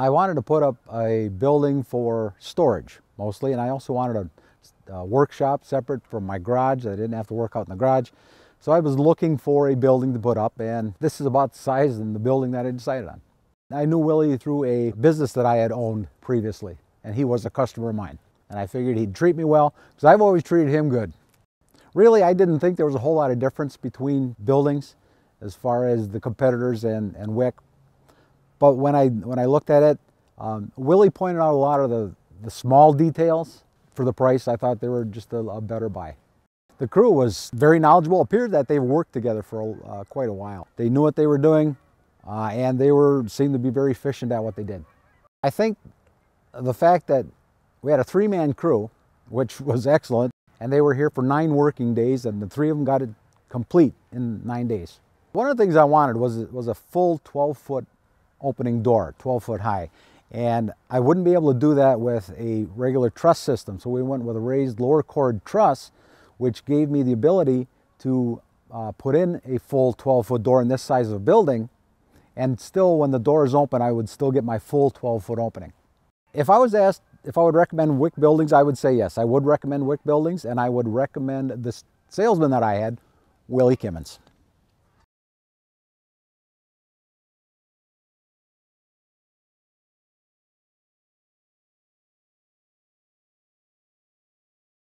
I wanted to put up a building for storage mostly, and I also wanted a, a, workshop separate from my garage. I didn't have to work out in the garage. So I was looking for a building to put up, and this is about the size and the building that I decided on. I knew Willie through a business that I had owned previously, and he was a customer of mine. And I figured he'd treat me well, because I've always treated him good. Really, I didn't think there was a whole lot of difference between buildings as far as the competitors and, and WIC, but when I, when I looked at it, um, Willie pointed out a lot of the, the small details for the price. I thought they were just a, a better buy. The crew was very knowledgeable. It appeared that they worked together for uh, quite a while. They knew what they were doing, uh, and they were seemed to be very efficient at what they did. I think the fact that we had a three-man crew, which was excellent, and they were here for nine working days, and the three of them got it complete in nine days. One of the things I wanted was, was a full 12-foot opening door, 12 foot high. And I wouldn't be able to do that with a regular truss system. So we went with a raised lower chord truss, which gave me the ability to uh, put in a full 12 foot door in this size of a building. And still, when the door is open, I would still get my full 12 foot opening. If I was asked if I would recommend Wick buildings, I would say yes. I would recommend Wick buildings, and I would recommend the salesman that I had, Willie Kimmins.